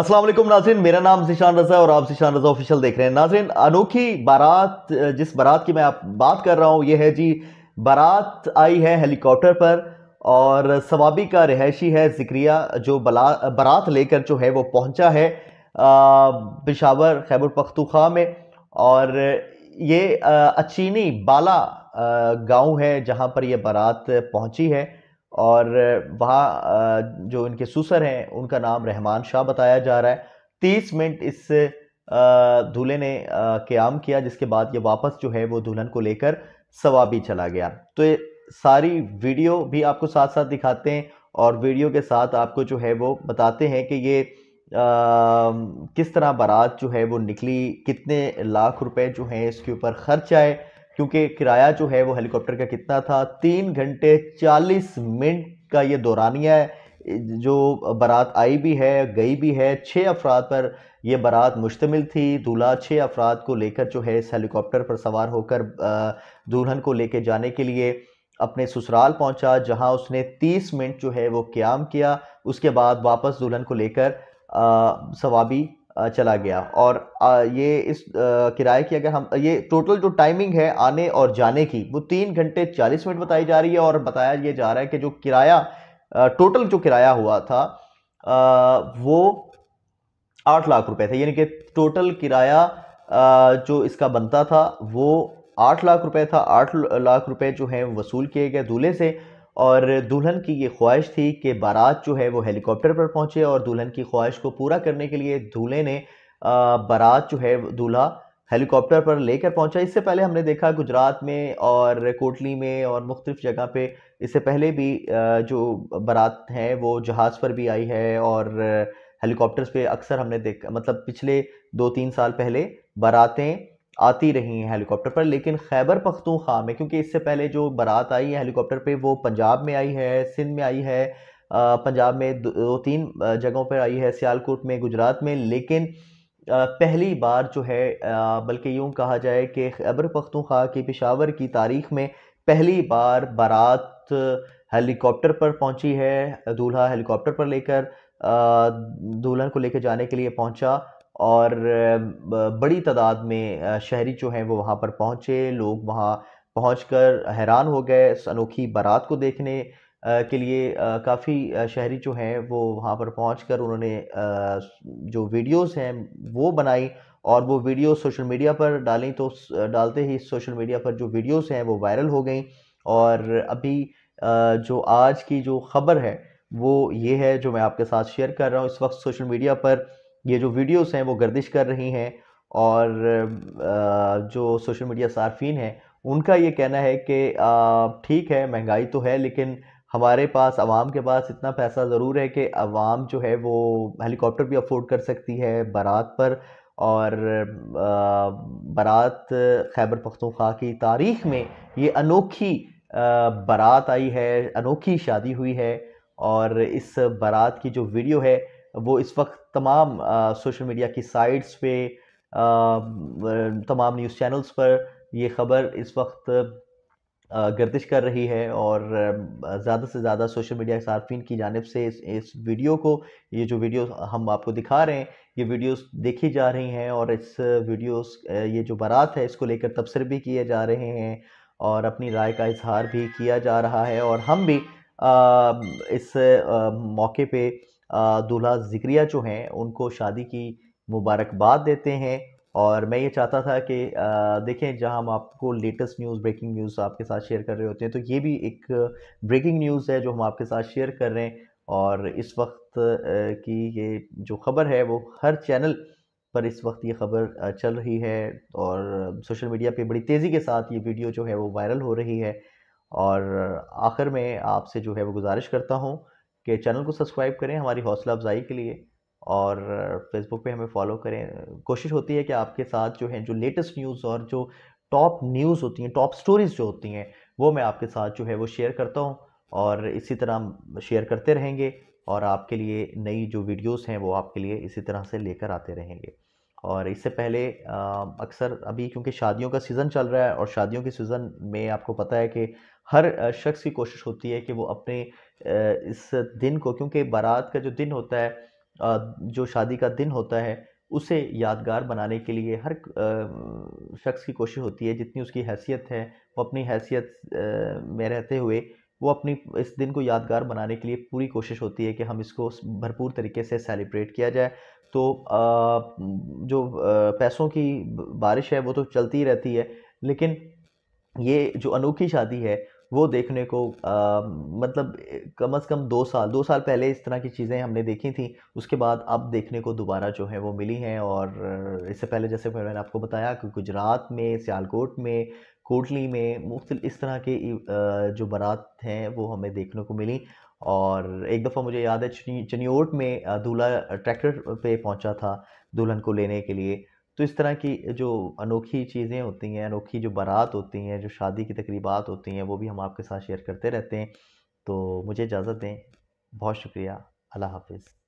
असलम नाजरन मेरा नाम शिशान रज़ा और आप शिशान रज़ा ऑफिशियल देख रहे हैं नाजरन अनोखी बारात जिस बारात की मैं आप बात कर रहा हूँ ये है जी बारात आई है हेलीकॉप्टर पर और सवाबी का रहायशी है जिक्रिया जो बला बारात लेकर जो है वो पहुँचा है पिशावर खैबर पख्तूखा में और ये अचीनी बाला गांव है जहाँ पर यह बारात पहुँची है और वहाँ जो इनके सुसर हैं उनका नाम रहमान शाह बताया जा रहा है तीस मिनट इस दूल्हे ने क्याम किया जिसके बाद ये वापस जो है वो दुल्हन को लेकर सवा भी चला गया तो ये सारी वीडियो भी आपको साथ साथ दिखाते हैं और वीडियो के साथ आपको जो है वो बताते हैं कि ये आ, किस तरह बारात जो है वो निकली कितने लाख रुपए जो हैं इसके ऊपर खर्च आए क्योंकि किराया जो है वो हेलीकॉप्टर का कितना था तीन घंटे चालीस मिनट का ये दौरानिया है जो बारात आई भी है गई भी है छः अफराद पर यह बारात मुश्तमिल थी दूल्हा छः अफराद को लेकर जो है इस हेलीकॉप्टर पर सवार होकर दुल्हन को लेकर जाने के लिए अपने ससुराल पहुंचा जहां उसने 30 मिनट जो है वो क्याम किया उसके बाद वापस दुल्हन को लेकर सवाबी चला गया और ये इस किराए की अगर हम ये टोटल जो टाइमिंग है आने और जाने की वो तीन घंटे चालीस मिनट बताई जा रही है और बताया ये जा रहा है कि जो किराया टोटल जो किराया हुआ था वो आठ लाख रुपए था यानी कि टोटल किराया जो इसका बनता था वो आठ लाख रुपए था आठ लाख रुपए जो हैं वसूल किए गए दूल्हे से और दुल्हन की ये ख्वाहिश थी कि बारात जो है वो हेलीकॉप्टर पर पहुंचे और दुल्हन की ख्वाहिश को पूरा करने के लिए दूल्हे ने बारात जो है दूल्हा हेलीकॉप्टर पर लेकर पहुंचा इससे पहले हमने देखा गुजरात में और कोटली में और मुख्तफ जगह पे इससे पहले भी जो बारात हैं वो जहाज़ पर भी आई है और हेलीकॉप्टर्स पे अक्सर हमने देखा मतलब पिछले दो तीन साल पहले बारातें आती रही हैं हेलीकॉप्टर पर लेकिन खैबर पख्तूनख्वा में क्योंकि इससे पहले जो बारात आई है हेलीकॉप्टर पर वो पंजाब में आई है सिंध में आई है पंजाब में दो तीन जगहों पर आई है सियालकोट में गुजरात में लेकिन पहली बार जो है बल्कि यूँ कहा जाए कि खैबर पख्तूनख्वा की पिशावर की तारीख में पहली बार बारात हेलीकॉप्टर पर पहुंची है दूल्हा हेलीकॉप्टर पर लेकर दुल्हन को लेकर जाने के लिए पहुंचा और बड़ी तादाद में शहरी जो हैं वो वहाँ पर पहुँचे लोग वहाँ पहुँच कर हैरान हो गए इस अनोखी बारात को देखने के लिए काफ़ी शहरी जो हैं वो वहाँ पर पहुँच कर उन्होंने जो वीडियोस हैं वो बनाई और वो वीडियो सोशल मीडिया पर डाली तो डालते ही सोशल मीडिया पर जो वीडियोस हैं वो वायरल हो गई और अभी जो आज की जो खबर है वो ये है जो मैं आपके साथ शेयर कर रहा हूँ इस वक्त सोशल मीडिया पर ये जो वीडियोस हैं वो गर्दिश कर रही हैं और जो सोशल मीडिया सार्फिन हैं उनका ये कहना है कि ठीक है महंगाई तो है लेकिन हमारे पास आवाम के पास इतना पैसा ज़रूर है कि आवाम जो है वो हेलीकॉप्टर भी अफोर्ड कर सकती है बारात पर और बारात खैबर पख्तूनख्वा की तारीख़ में ये अनोखी बारात आई है अनोखी शादी हुई है और इस बारात की जो वीडियो है वो इस वक्त तमाम सोशल मीडिया की साइट्स पे तमाम न्यूज़ चैनल्स पर ये ख़बर इस वक्त गर्दिश कर रही है और ज़्यादा से ज़्यादा सोशल मीडिया सार्फिन की जानब से इस, इस वीडियो को ये जो वीडियो हम आपको दिखा रहे हैं ये वीडियोस देखी जा रही हैं और इस वीडियोस ये जो बारात है इसको लेकर तबसर भी किए जा रहे हैं और अपनी राय का इजहार भी किया जा रहा है और हम भी आ, इस आ, मौके पे दूल्हा जिक्रिया जो हैं उनको शादी की मुबारकबाद देते हैं और मैं ये चाहता था कि देखें जहां हम आपको लेटेस्ट न्यूज़ ब्रेकिंग न्यूज़ आपके साथ शेयर कर रहे होते हैं तो ये भी एक ब्रेकिंग न्यूज़ है जो हम आपके साथ शेयर कर रहे हैं और इस वक्त की ये जो खबर है वो हर चैनल पर इस वक्त ये खबर चल रही है और सोशल मीडिया पे बड़ी तेज़ी के साथ ये वीडियो जो है वो वायरल हो रही है और आखिर में आपसे जो है वो गुजारिश करता हूँ कि चैनल को सब्सक्राइब करें हमारी हौसला अफजाई के लिए और फेसबुक पे हमें फॉलो करें कोशिश होती है कि आपके साथ जो है जो लेटेस्ट न्यूज़ और जो टॉप न्यूज़ होती हैं टॉप स्टोरीज़ जो होती हैं वो मैं आपके साथ जो है वो शेयर करता हूँ और इसी तरह शेयर करते रहेंगे और आपके लिए नई जो वीडियोस हैं वो आपके लिए इसी तरह से लेकर आते रहेंगे और इससे पहले अक्सर अभी क्योंकि शादियों का सीज़न चल रहा है और शादियों के सीज़न में आपको पता है कि हर शख्स की कोशिश होती है कि वो अपने इस दिन को क्योंकि बारात का जो दिन होता है जो शादी का दिन होता है उसे यादगार बनाने के लिए हर शख्स की कोशिश होती है जितनी उसकी हैसियत है वो अपनी हैसियत में रहते हुए वो अपनी इस दिन को यादगार बनाने के लिए पूरी कोशिश होती है कि हम इसको भरपूर तरीके से सेलिब्रेट किया जाए तो जो पैसों की बारिश है वो तो चलती रहती है लेकिन ये जो अनोखी शादी है वो देखने को आ, मतलब कम से कम दो साल दो साल पहले इस तरह की चीज़ें हमने देखी थी उसके बाद अब देखने को दोबारा जो है वो मिली हैं और इससे पहले जैसे मैंने आपको बताया कि गुजरात में सियालकोट में कोटली में मुख्त इस तरह के जो बारात हैं वो हमें देखने को मिली और एक दफ़ा मुझे याद है चनियोट में दूल्हा ट्रैक्टर पे पहुंचा था दुल्हन को लेने के लिए तो इस तरह की जो अनोखी चीज़ें होती हैं अनोखी जो बारात होती हैं जो शादी की तकरीबात होती हैं वो भी हम आपके साथ शेयर करते रहते हैं तो मुझे इजाज़त दें बहुत शुक्रिया अल्लाह हाफिज़